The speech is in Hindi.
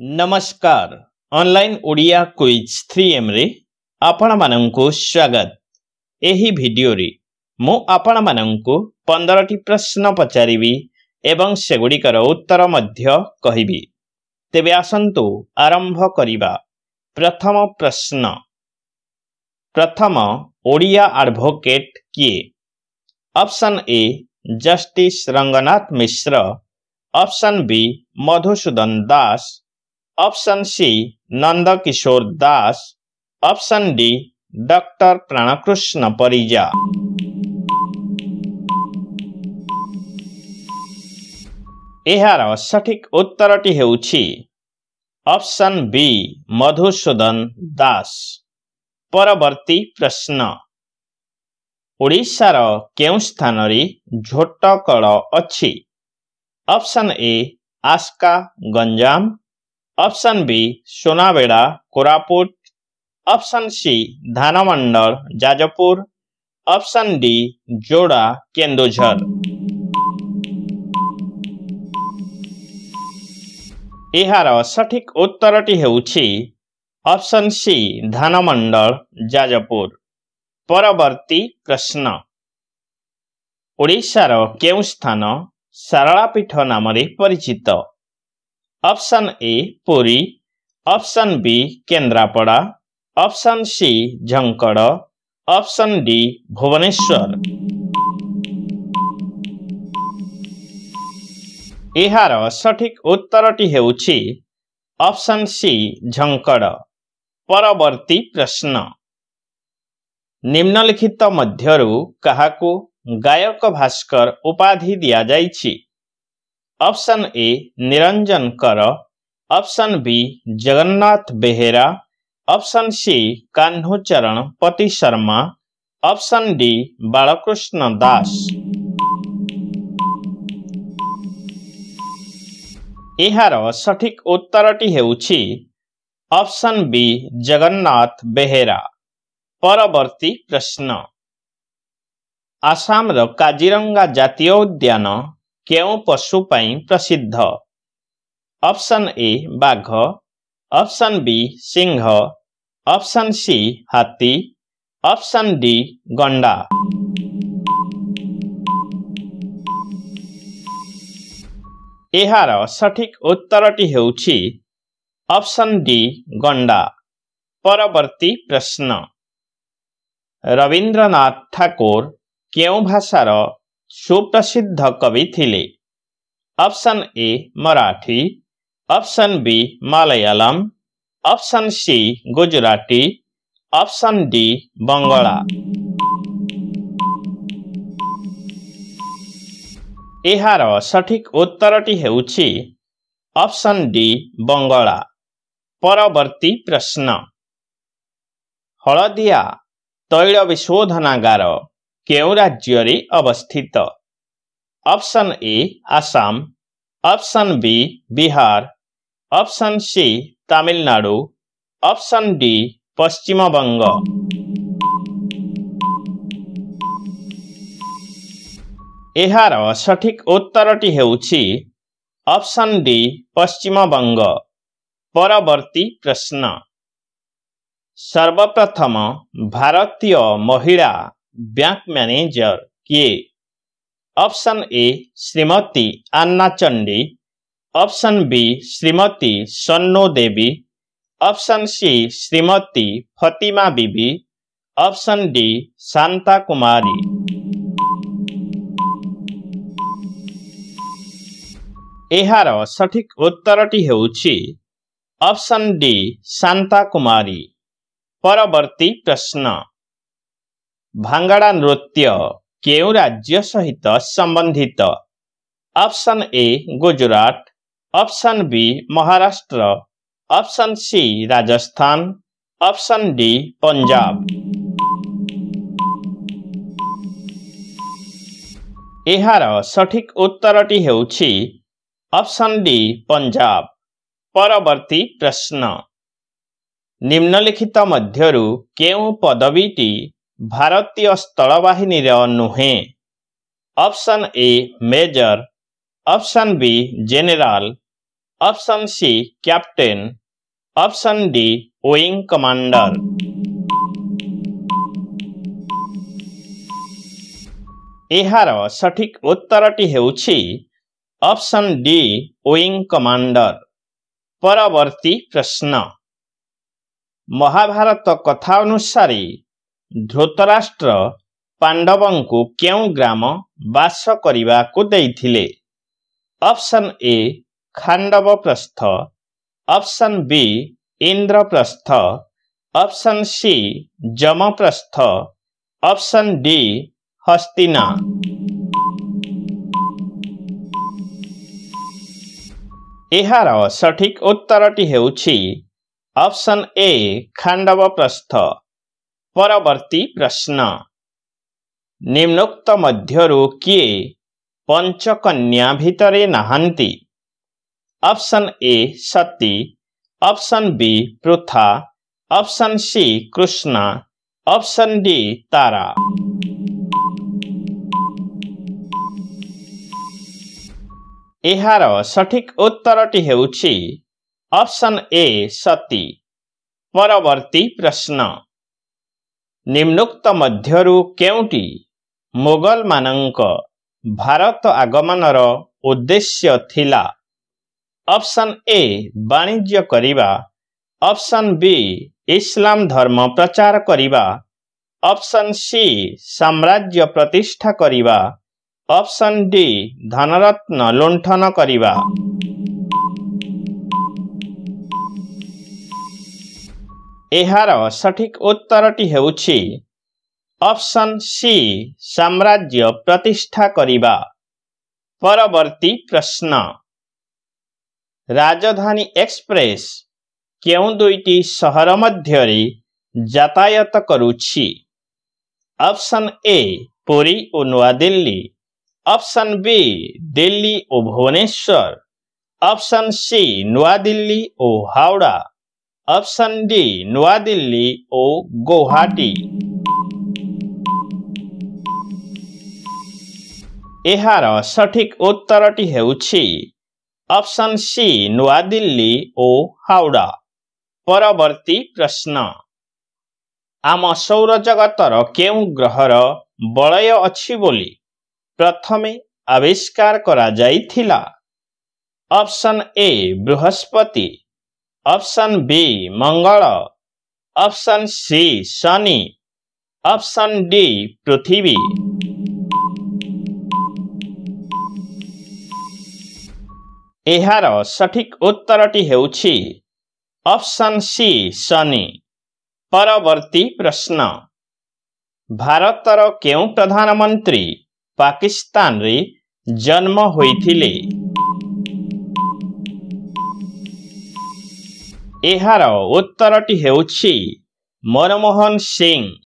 नमस्कार ऑनलाइन ओडिया क्विज थ्री एम्रे आपूती म आपण म टी प्रश्न पचारिम्सु उत्तर तेबे करिबा प्रथम प्रश्न प्रथम ओडिया एडवोकेट कि option A justice Ranganath Mishra option B Madhusudan Das option C Nand Kishore Das option D doctor Prankrishna Parija ଏହାର ସଠିକ୍ ଉତ୍ତରଟି ହେଉଛି ଅପସନ୍ ବି ମଧୁସୂଦନ ଦାସ ପରବର୍ତ୍ତୀ ପ୍ରଶ୍ନ ଓଡ଼ିଶାର କେଉଁ ସ୍ଥାନରେ ଝୋଟ କଳ ଅଛି option A Aska Ganjam option B Sonabeda Koraput option C Dhanmandal Jajpur option D Joda Kendujhar ଏହାର ସଠିକ୍ ଉତ୍ତରଟି ହେଉଛି ଅପସନ୍ ସି ଧାନମଣ୍ଡଳ ଯାଜପୁର ପରବର୍ତ୍ତୀ ପ୍ରଶ୍ନ ଓଡ଼ିଶାର କେଉଁ ସ୍ଥାନ ଶାରଳା ପୀଠ ନାମରେ ପରିଚିତ option A Puri option B Kendrapara option C Jhankad option D Bhubaneswar ইহারা সঠিক উত্তরটি হেউচি অপশন সি ঝঙ্কড় পরবর্তী প্রশ্ন নিম্নলিখিত মধ্যরু কahaକୁ গায়ক ভাস্কর उपाधि দিয়া যাইচি option A Niranjan Kar option B Jagannath Behera option C Kanhacharan Pati Sharma option D Balakrishna Das এharo সঠিক উত্তরটি হেউচি অপশন বি জগন্নাথ বেহেরা পরবর্তী প্রশ্ন আসামৰ কাজিৰঙা জাতীয় উদ্যান के पशुप प्रसिद्ध ऑप्शन ए बाघ ऑप्शन बी सिंह सी सि हाती डी डि गण्ड सठिक उत्तर ऑप्शन डी गंडा परवर्ती प्रश्न रविन्द्रनाथ ठाकुर के भाषा सुप्रसिद्ध कवि थिले option A Marathi option B Malayalam option C Gujarati option D Bangla ଏହାର ସଠିକ୍ ଉତ୍ତରଟି ହେଉଛି ଅପସନ୍ ଡି ବଙ୍ଗଳା ପରବର୍ତ୍ତୀ ପ୍ରଶ୍ନ ହଳଦିଆ ତୈଳ କେଉଁ ରାଜ୍ୟରେ ଅବସ୍ଥିତ option A Assam option B Bihar option C Tamil Nadu option D Paschimbanga ଏହାର ସଠିକ୍ ଉତ୍ତରଟି ହେଉଛି ଅପ୍ସନ୍ ଡି ପଶ୍ଚିମବଙ୍ଗ ପରବର୍ତ୍ତୀ ପ୍ରଶ୍ନ ସର୍ବପ୍ରଥମ ଭାରତୀୟ ମହିଳା बैंक मैनेजर किए option A Shrimati Anna Chandy option B Shrimati Sanno Devi option C Shrimati Fatima Bibi option D Shanta Kumari ଏହାର ସଠିକ୍ ଉତ୍ତରଟି ହେଉଛି ଅପସନ୍ ଡି ଶାନ୍ତା କୁମାରୀ ପରବର୍ତ୍ତୀ भाँगडा नृत्य के सहित सम्बन्धित option A Gujarat option B Maharashtra C Rajasthan, option D Punjab पन्जाबार सठिक उत्तर ऑप्शन डी पंजाब परवर्ती प्रश्न निम्नलिखित केही पदवी भारतीय स्थल बाहिनी नुहे option A major option B general option C captain option D ओ कमाडर यहाँ सठिक उत्तर टी अप्सन डि ओ कमाडर परवर्ती प्रश्न महाभारत कथा अनुसारि ଧୃତରାଷ୍ଟ୍ର ପାଣ୍ଡବଙ୍କୁ କେଉଁ ଗ୍ରାମ ବାସ କରିବାକୁ ଦେଇଥିଲେ option A Khandavaprastha option B Indraprastha option C Yamaprastha option D Hastina ଏହାର ସଠିକ୍ ଉତ୍ତରଟି ହେଉଛି ଅପସନ୍ ଏ ଖାଣ୍ଡବପ୍ରସ୍ଥ परवर्ती प्रश्न ନିମ୍ନୋକ୍ତ ମଧ୍ୟରୁ କିଏ ପଞ୍ଚକନ୍ୟା ଭିତରେ ନାହାନ୍ତି option A Sati option B Pritha option C Krishna option D Tara ଏହାର ସଠିକ୍ ଉତ୍ତରଟି ହେଉଛି ଅପସନ୍ ଏ ସତୀ ପରବର୍ତ୍ତୀ ପ୍ରଶ୍ନ ନିମ୍ନୋକ୍ତ ମଧ୍ୟରୁ କେଉଁଟି ମୋଗଲମାନଙ୍କ ଭାରତ ଆଗମନର ଉଦ୍ଦେଶ୍ୟ ଥିଲା ଅପ୍ସନ୍ ଏ ବାଣିଜ୍ୟ କରିବା ଅପ୍ସନ୍ ବି ଇସଲାମ ଧର୍ମ ପ୍ରଚାର କରିବା ଅପ୍ସନ୍ ସି ସାମ୍ରାଜ୍ୟ ପ୍ରତିଷ୍ଠା କରିବା ଅପ୍ସନ୍ ଡି ଧନରତ୍ନ ଲୁଣ୍ଠନ କରିବା ଏହାର ସଠିକ୍ ଉତ୍ତରଟି ହେଉଛି ଅପସନ୍ ସି ସାମ୍ରାଜ୍ୟ ପ୍ରତିଷ୍ଠା କରିବା ପରବର୍ତ୍ତୀ ପ୍ରଶ୍ନ ରାଜଧାନୀ ଏକ୍ସପ୍ରେସ୍ କେଉଁ ଦୁଇଟି ସହର ମଧ୍ୟରେ ଯାତାୟତ କରୁଛି ଅପସନ୍ ଏ ପୁରୀ ଓ ନୂଆଦିଲ୍ଲୀ ଅପସନ୍ ବି ଦିଲ୍ଲୀ ଓ ଭୁବନେଶ୍ୱର ଅପସନ୍ ସି ନୂଆଦିଲ୍ଲୀ ଓ ହାୱଡ଼ା ऑप्शन डी नवा दिल्ली ओ गुवाहाटी यार सठिक उत्तर ऑप्शन सी नवा दिल्ली ओ हावड़ा परवर्त प्रश्न आम सौरजगतर के ग्रहर बलय अच्छी प्रथम आविष्कार करा option A Brihaspati option B Mangal option C शनिप्सन डि पृथ्वी सठिक उत्तर टी छ सी सि परवर्ती प्रश्न भारत र के प्रधानमन्त्री पाकिस्तै जन्म हुँदै ଏହାର ଉତ୍ତରଟି ହେଉଛି ମନମୋହନ ସିଂ